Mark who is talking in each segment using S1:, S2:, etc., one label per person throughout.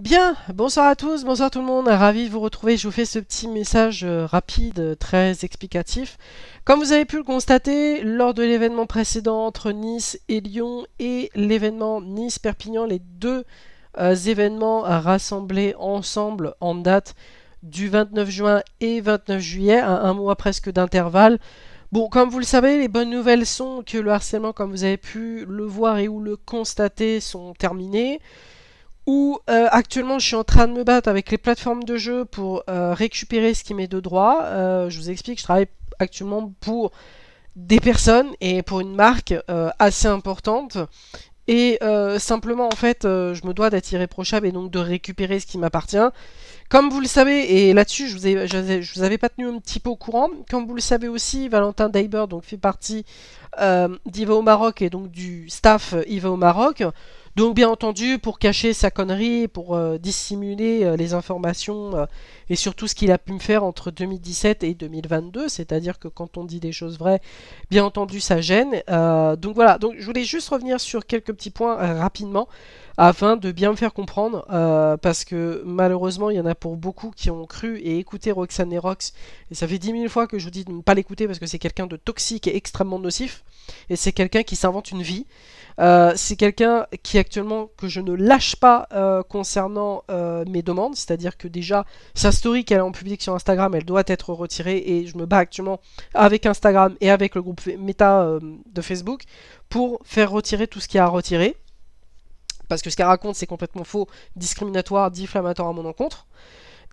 S1: Bien, bonsoir à tous, bonsoir tout le monde, ravi de vous retrouver, je vous fais ce petit message euh, rapide, euh, très explicatif. Comme vous avez pu le constater, lors de l'événement précédent entre Nice et Lyon et l'événement Nice-Perpignan, les deux euh, événements rassemblés ensemble en date du 29 juin et 29 juillet, à un mois presque d'intervalle, Bon, comme vous le savez, les bonnes nouvelles sont que le harcèlement, comme vous avez pu le voir et ou le constater, sont terminés où euh, actuellement je suis en train de me battre avec les plateformes de jeu pour euh, récupérer ce qui m'est de droit. Euh, je vous explique, je travaille actuellement pour des personnes et pour une marque assez importante. Et simplement en fait je me dois d'être irréprochable et donc de récupérer ce qui m'appartient. Comme vous le savez, et là-dessus je, vous vous avais pas tenu un petit peu au courant, comme vous le savez aussi, Valentin Daiber donc, fait partie d'Ivo au Maroc et donc du staff Ivo au Maroc. Donc bien entendu, pour cacher sa connerie, pour euh, dissimuler euh, les informations euh, et surtout ce qu'il a pu me faire entre 2017 et 2022, c'est-à-dire que quand on dit des choses vraies, bien entendu ça gêne. donc voilà, donc je voulais juste revenir sur quelques petits points rapidement afin de bien me faire comprendre, euh, parce que malheureusement, il y en a pour beaucoup qui ont cru et écouté Roxane et Rox, et ça fait 10 000 fois que je vous dis de ne pas l'écouter parce que c'est quelqu'un de toxique et extrêmement nocif, et c'est quelqu'un qui s'invente une vie. Euh, c'est quelqu'un qui actuellement que je ne lâche pas euh, concernant mes demandes, c'est-à-dire que déjà sa story qu'elle a en public sur Instagram, elle doit être retirée et je me bats actuellement avec Instagram et avec le groupe Meta de Facebook pour faire retirer tout ce qu'il y a à retirer parce que ce qu'elle raconte c'est complètement faux, discriminatoire, diffamatoire à mon encontre.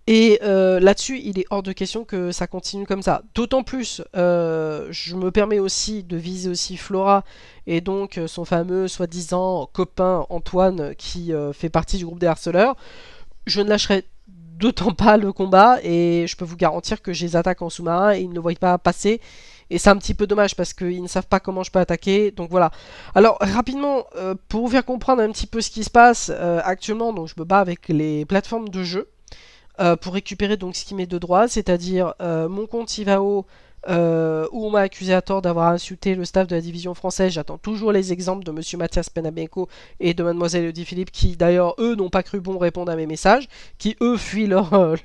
S1: Et euh, là-dessus, il est hors de question que ça continue comme ça. D'autant plus, euh, je me permets aussi de viser aussi Flora et donc euh, son fameux soi-disant copain Antoine qui fait partie du groupe des harceleurs. Je ne lâcherai d'autant pas le combat et je peux vous garantir que j'ai des attaques en sous-marin et ils ne le voient pas passer. Et c'est un petit peu dommage parce qu'ils ne savent pas comment je peux attaquer. Donc voilà. Alors rapidement, euh, pour vous faire comprendre un petit peu ce qui se passe euh, actuellement, donc je me bats avec les plateformes de jeu euh, pour récupérer donc ce qui m'est de droit, c'est-à-dire mon compte Ivao, euh, où on m'a accusé à tort d'avoir insulté le staff de la division française. J'attends toujours les exemples de Monsieur Mathias Penabenko et de Mademoiselle Odile Philippe, qui d'ailleurs, eux, n'ont pas cru bon répondre à mes messages, qui eux fuient leur, euh,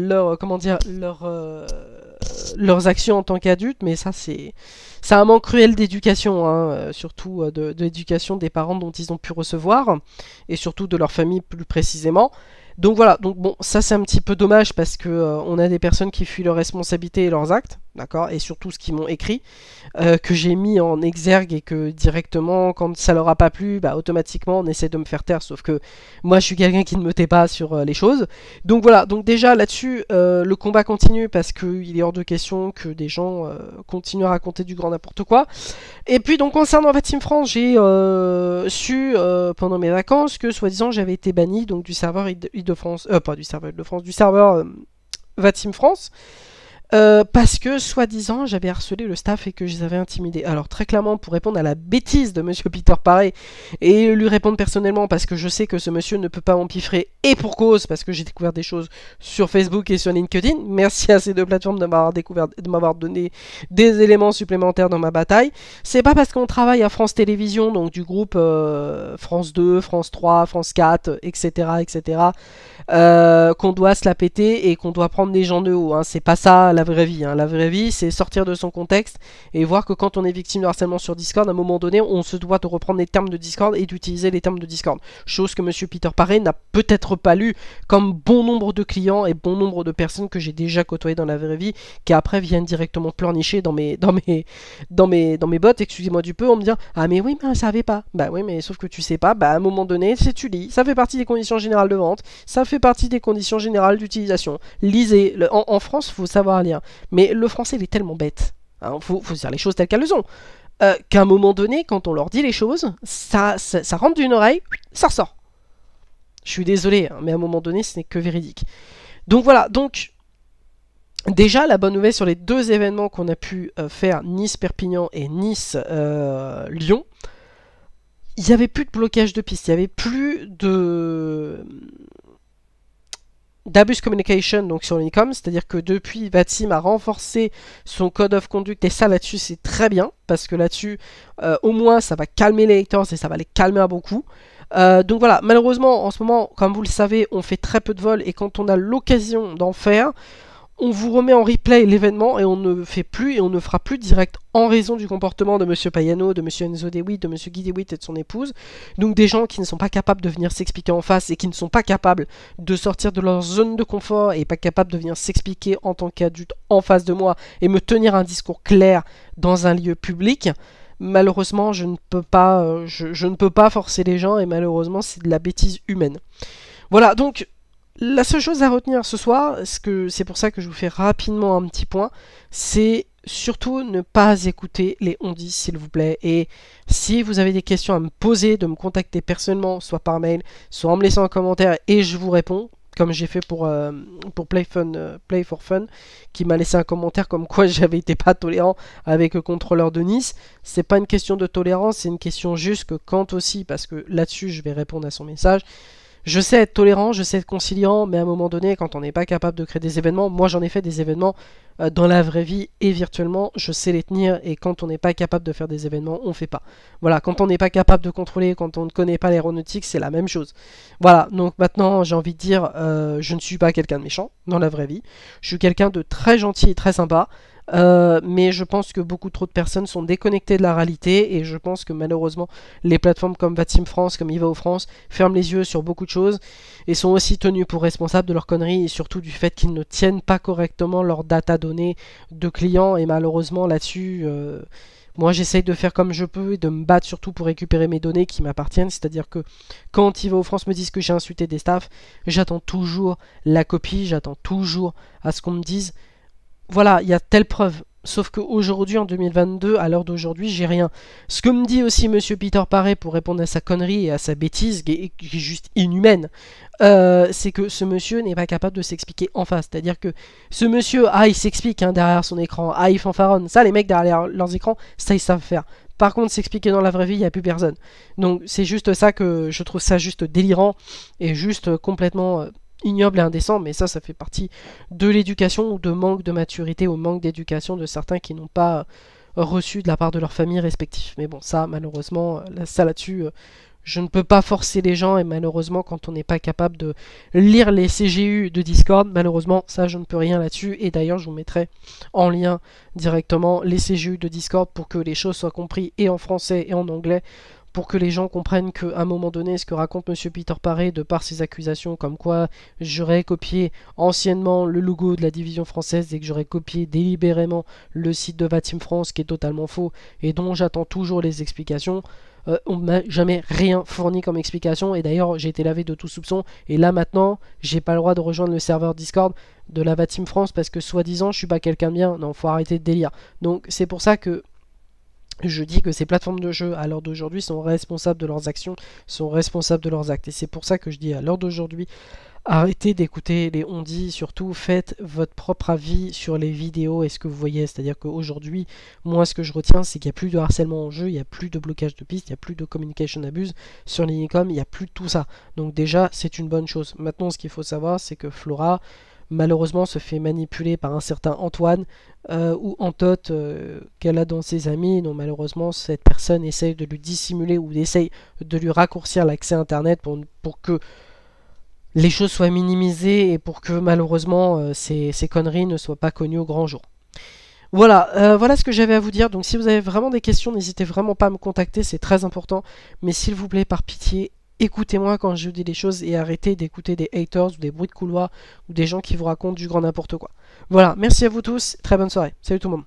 S1: euh, comment dire, leurs actions en tant qu'adultes, mais ça, c'est un manque cruel d'éducation, hein, surtout de, de l'éducation des parents dont ils ont pu recevoir, et surtout de leur famille plus précisément. Donc voilà, donc bon, ça c'est un petit peu dommage parce que euh, on a des personnes qui fuient leurs responsabilités et leurs actes d'accord Et surtout ce qu'ils m'ont écrit, euh, que j'ai mis en exergue et que directement, quand ça leur a pas plu, bah, automatiquement on essaie de me faire taire, sauf que moi je suis quelqu'un qui ne me tait pas sur euh, les choses. Donc voilà, donc déjà là-dessus, euh, le combat continue parce qu'il est hors de question que des gens continuent à raconter du grand n'importe quoi. Et puis donc concernant Vatim France, j'ai su pendant mes vacances que soi-disant j'avais été banni donc du serveur france pas du serveur de france du serveur Vatim France. Euh, parce que, soi-disant, j'avais harcelé le staff et que je les avais intimidés. Alors, très clairement, pour répondre à la bêtise de monsieur Peter Paré et lui répondre personnellement, parce que je sais que ce monsieur ne peut pas m'empiffrer et pour cause, parce que j'ai découvert des choses sur Facebook et sur LinkedIn. Merci à ces deux plateformes de m'avoir découvert, de m'avoir donné des éléments supplémentaires dans ma bataille. C'est pas parce qu'on travaille à France Télévisions, donc du groupe euh, France 2, France 3, France 4, etc., etc., qu'on doit se la péter et qu'on doit prendre des gens de haut. Hein. C'est pas ça la vraie vie. Hein. La vraie vie, c'est sortir de son contexte et voir que quand on est victime de harcèlement sur Discord, à un moment donné, on se doit de reprendre les termes de Discord et d'utiliser les termes de Discord. Chose que Monsieur Peter Paré n'a peut-être pas lu, comme bon nombre de clients et bon nombre de personnes que j'ai déjà côtoyées dans la vraie vie, qui après viennent directement pleurnicher dans mes, dans mes, dans mes, dans mes bottes, excusez-moi du peu, en me disant Ah, mais oui, mais ça savait pas. Bah oui, mais sauf que tu sais pas, bah à un moment donné, c'est tu lis. Ça fait partie des conditions générales de vente, ça fait partie des conditions générales d'utilisation. Lisez. en, en France, faut savoir lire. Mais le français, il est tellement bête. Il hein, faut, dire les choses telles qu'elles sont. Euh, qu'à un moment donné, quand on leur dit les choses, ça, ça, rentre d'une oreille, ça ressort. Je suis désolé, hein, mais à un moment donné, ce n'est que véridique. Donc voilà, donc déjà la bonne nouvelle sur les deux événements qu'on a pu euh, faire, Nice-Perpignan et Nice-Lyon, euh, il n'y avait plus de blocage de piste, il n'y avait plus de d'abus communication donc sur l'INCOM, c'est-à-dire que depuis Batim a renforcé son code of conduct et ça là-dessus c'est très bien parce que là-dessus euh, au moins ça va calmer les haters et ça va les calmer à beaucoup. Euh, donc voilà, malheureusement en ce moment, comme vous le savez, on fait très peu de vols et quand on a l'occasion d'en faire, on vous remet en replay l'événement et on ne fait plus et on ne fera plus direct en raison du comportement de Monsieur Payano, de Monsieur Enzo DeWitt, de Monsieur Guy DeWitt et de son épouse. Donc des gens qui ne sont pas capables de venir s'expliquer en face et qui ne sont pas capables de sortir de leur zone de confort et pas capables de venir s'expliquer en tant qu'adulte en face de moi et me tenir un discours clair dans un lieu public. Malheureusement, je ne peux pas, euh, je ne peux pas forcer les gens et malheureusement, c'est de la bêtise humaine. Voilà, donc la seule chose à retenir ce soir, c'est pour ça que je vous fais rapidement un petit point, c'est surtout ne pas écouter les ondits s'il vous plaît. Et si vous avez des questions à me poser, de me contacter personnellement, soit par mail, soit en me laissant un commentaire et je vous réponds, comme j'ai fait pour, euh, pour Play, euh, Play for Fun, qui m'a laissé un commentaire comme quoi j'avais été pas tolérant avec le contrôleur de Nice. C'est pas une question de tolérance, c'est une question juste que quand aussi, parce que là-dessus je vais répondre à son message je sais être tolérant, je sais être conciliant, mais à un moment donné, quand on n'est pas capable de créer des événements, moi j'en ai fait des événements euh, dans la vraie vie et virtuellement, je sais les tenir, et quand on n'est pas capable de faire des événements, on ne fait pas. Voilà, quand on n'est pas capable de contrôler, quand on ne connaît pas l'aéronautique, c'est la même chose. Voilà, donc maintenant j'ai envie de dire, euh, je ne suis pas quelqu'un de méchant dans la vraie vie, je suis quelqu'un de très gentil et très sympa, euh, mais je pense que beaucoup trop de personnes sont déconnectées de la réalité et je pense que malheureusement les plateformes comme Vatim France, comme Ivao France ferment les yeux sur beaucoup de choses et sont aussi tenues pour responsables de leurs conneries et surtout du fait qu'ils ne tiennent pas correctement leurs data données de clients et malheureusement là-dessus... Euh, moi, j'essaye de faire comme je peux et de me battre surtout pour récupérer mes données qui m'appartiennent. C'est-à-dire que quand Ivo France me disent que j'ai insulté des staffs, j'attends toujours la copie, j'attends toujours à ce qu'on me dise voilà, il y a telle preuve. Sauf qu'aujourd'hui, en 2022, à l'heure d'aujourd'hui, j'ai rien. Ce que me dit aussi Monsieur Peter Paré pour répondre à sa connerie et à sa bêtise, qui est, juste inhumaine, euh, c'est que ce monsieur n'est pas capable de s'expliquer en face. C'est-à-dire que ce monsieur, ah, il s'explique hein, derrière son écran, ah, il fanfaronne. Ça, les mecs derrière leurs écrans, ça, ils savent faire. Par contre, s'expliquer dans la vraie vie, il n'y a plus personne. Donc, c'est juste ça que je trouve ça juste délirant et juste complètement. Euh, ignoble et indécent, mais ça, ça fait partie de l'éducation ou de manque de maturité ou manque d'éducation de certains qui n'ont pas euh, reçu de la part de leur famille respective. Mais bon, ça, malheureusement, euh, ça là-dessus, euh, je ne peux pas forcer les gens, et malheureusement, quand on n'est pas capable de lire les CGU de Discord, malheureusement, ça, je ne peux rien là-dessus, et d'ailleurs, je vous mettrai en lien directement les CGU de Discord pour que les choses soient comprises et en français et en anglais, pour que les gens comprennent qu'à un moment donné, ce que raconte M. Peter Paré, de par ses accusations, comme quoi j'aurais copié anciennement le logo de la division française et que j'aurais copié délibérément le site de Vatim France, qui est totalement faux et dont j'attends toujours les explications, on euh, on m'a jamais rien fourni comme explication et d'ailleurs j'ai été lavé de tout soupçon et là maintenant j'ai pas le droit de rejoindre le serveur Discord de la Vatim France parce que soi-disant je suis pas quelqu'un de bien non faut arrêter de délire donc c'est pour ça que je dis que ces plateformes de jeu à l'heure d'aujourd'hui sont responsables de leurs actions, sont responsables de leurs actes. Et c'est pour ça que je dis à l'heure d'aujourd'hui, arrêtez d'écouter les on dit, surtout faites votre propre avis sur les vidéos et ce que vous voyez. C'est-à-dire qu'aujourd'hui, moi ce que je retiens, c'est qu'il n'y a plus de harcèlement en jeu, il n'y a plus de blocage de pistes, il n'y a plus de communication abuse sur l'Inicom, il n'y a plus de tout ça. Donc déjà, c'est une bonne chose. Maintenant, ce qu'il faut savoir, c'est que Flora, malheureusement se fait manipuler par un certain Antoine euh, ou Antote euh, qu'elle a dans ses amis. Donc malheureusement cette personne essaye de lui dissimuler ou essaye de lui raccourcir l'accès Internet pour, que les choses soient minimisées et pour que malheureusement euh, ces, ces, conneries ne soient pas connues au grand jour. Voilà, voilà ce que j'avais à vous dire. Donc si vous avez vraiment des questions, n'hésitez vraiment pas à me contacter, c'est très important. Mais s'il vous plaît, par pitié, écoutez-moi quand je vous dis des choses et arrêtez d'écouter des haters ou des bruits de couloir ou des gens qui vous racontent du grand n'importe quoi. Voilà, merci à vous tous, très bonne soirée. Salut tout le monde.